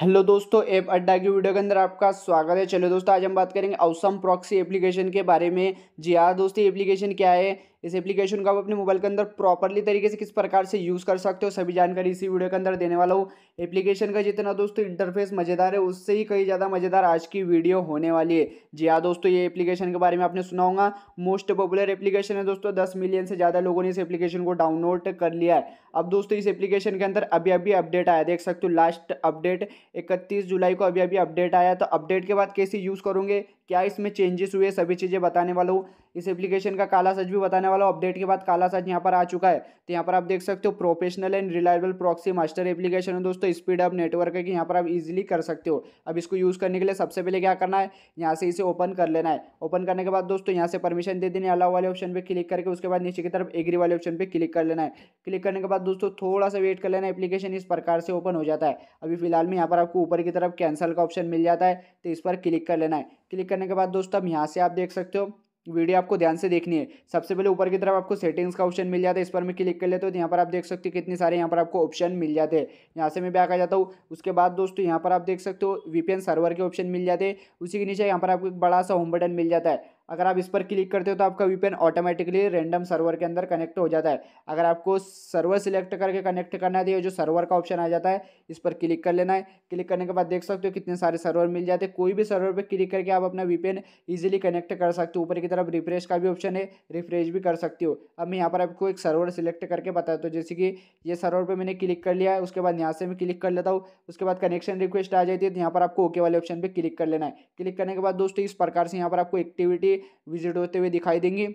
hello दोस्तों app अड्डा की वीडियो के अंदर आपका स्वागत है चलो दोस्तों आज हम बात करेंगे औसम प्रॉक्सी एप्लीकेशन के बारे में जी हाँ दोस्तों एप्लीकेशन क्या है इस एप्लीकेशन को आप अपने मोबाइल के अंदर प्रॉपरली तरीके से किस प्रकार से यूज़ कर सकते हो सभी जानकारी इसी वीडियो के अंदर देने वाला हूँ एप्लीकेशन का जितना दोस्तों इंटरफेस मज़ेदार है उससे ही कहीं ज़्यादा मज़ेदार आज की वीडियो होने वाली है जी हाँ दोस्तों ये एप्लीकेशन के बारे में आपने सुना होगा मोस्ट पॉपुलर एप्लीकेशन है दोस्तों दस मिलियन से ज़्यादा लोगों ने इस एप्लीकेशन को डाउनलोड कर लिया है अब दोस्तों इस एप्लीकेशन के अंदर अभी अभी अपडेट आया देख सकते हो लास्ट अपडेट इकतीस जुलाई को अभी अभी अपडेट आया तो अपडेट के बाद कैसे यूज़ करूँगे क्या इसमें चेंजेस हुए सभी चीज़ें बताने वाला हूँ इस एप्लीकेशन का काला सच भी बताने वाला अपडेट के बाद काला सच यहाँ पर आ चुका है तो यहाँ पर आप देख सकते हो professional and reliable proxy master application है दोस्तों स्पीड अप नेटवर्क है कि यहाँ पर आप इजीली कर सकते हो अब इसको यूज़ करने के लिए सबसे पहले क्या करना है यहाँ से इसे ओपन कर लेना है ओपन करने के बाद दोस्तों यहाँ से परमिशन दे देने अलाव वाले ऑप्शन पर क्लिक करके उसके बाद नीचे की तरफ एग्री वाले ऑप्शन पर क्लिक कर लेना है क्लिक करने के बाद दोस्तों थोड़ा सा वेट कर लेना एप्लीकेशन इस प्रकार से ओपन हो जाता है अभी फिलहाल में यहाँ पर आपको ऊपर की तरफ कैंसिल का ऑप्शन मिल जाता है तो इस पर क्लिक कर लेना है क्लिक करने के बाद दोस्तों अब यहाँ से आप देख सकते हो वीडियो आपको ध्यान से देखनी है सबसे पहले ऊपर की तरफ आपको सेटिंग्स का ऑप्शन मिल जाता है इस पर मैं क्लिक कर लेता हूँ तो यहाँ पर आप देख सकते हो कितने सारे यहाँ पर आपको ऑप्शन मिल जाते हैं यहाँ से मैं बैक आ जाता हूँ उसके बाद दोस्तों यहाँ पर आप देख सकते हो वीपीएन सर्वर के ऑप्शन मिल जाते हैं उसी के नीचे यहाँ पर आपको एक बड़ा सा होम बटन मिल जाता है अगर आप इस पर क्लिक करते हो तो आपका वीपीएन ऑटोमेटिकली रैंडम सर्वर के अंदर कनेक्ट हो जाता है अगर आपको सर्वर सिलेक्ट करके कनेक्ट करना है तो जो सर्वर का ऑप्शन आ जाता है इस पर क्लिक कर लेना है क्लिक करने के बाद देख सकते हो कितने सारे सर्वर मिल जाते हैं कोई भी सर्वर पर क्लिक करके आप अपना वीपीएन ईजिली कनेक्ट कर सकते हो ऊपर की तरफ रिफ्रेश का भी ऑप्शन है रिफ्रेश भी कर सकती हो अब मैं यहाँ पर आपको एक सर्वर सिलेक्ट करके बताता हूँ तो जैसे कि ये सर्वर पर मैंने क्लिक कर लिया है उसके बाद यहाँ से मैं क्लिक कर लेता हूँ उसके बाद कनेक्शन रिक्वेस्ट आ जाती है तो यहाँ पर आपको ओके वाले ऑप्शन पर क्लिक कर लेना है क्लिक करने के बाद दोस्तों इस प्रकार से यहाँ पर आपको एक्टिविटी विजिट होते हुए दिखाई देंगी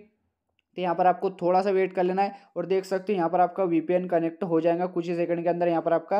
तो यहाँ पर आपको थोड़ा सा वेट कर लेना है और देख सकते हो यहाँ पर आपका वीपीएन कनेक्ट हो जाएगा कुछ ही सेकंड के अंदर यहाँ पर आपका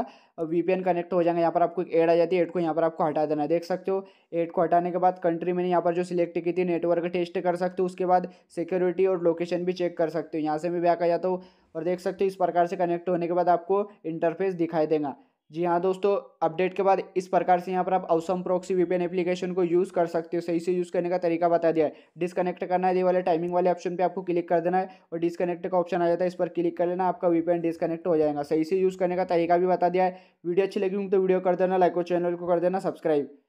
वीपीएन कनेक्ट हो जाएगा यहाँ पर आपको एक एड आ जाती है एड को यहाँ पर आपको हटा देना है देख सकते हो एड को हटाने के बाद कंट्री मैंने यहाँ पर जो सिलेक्ट की थी नेटवर्क टेस्ट कर सकते हो उसके बाद सिक्योरिटी और लोकेशन भी चेक कर सकते हो यहाँ से मैं बैक आ जाता हूँ और देख सकते हो इस प्रकार से कनेक्ट होने के बाद आपको इंटरफेस दिखाई देगा जी हाँ दोस्तों अपडेट के बाद इस प्रकार से यहाँ पर आप अवसम प्रोक्सी वीपीएन एप्लीकेशन को यूज़ कर सकते हो सही से यूज़ करने का तरीका बता दिया है डिसकनेक्ट करना है ये वाले टाइमिंग वाले ऑप्शन पे आपको क्लिक कर देना है और डिसकनेक्ट का ऑप्शन आ जाता है इस पर क्लिक कर लेना आपका वीपीएन डिसकनेक्ट हो जाएगा सही से यूज़ करने का तरीका भी बता दिया है वीडियो अच्छी लगी हूँ तो वीडियो कर देना लाइक और चैनल को कर देना सब्सक्राइब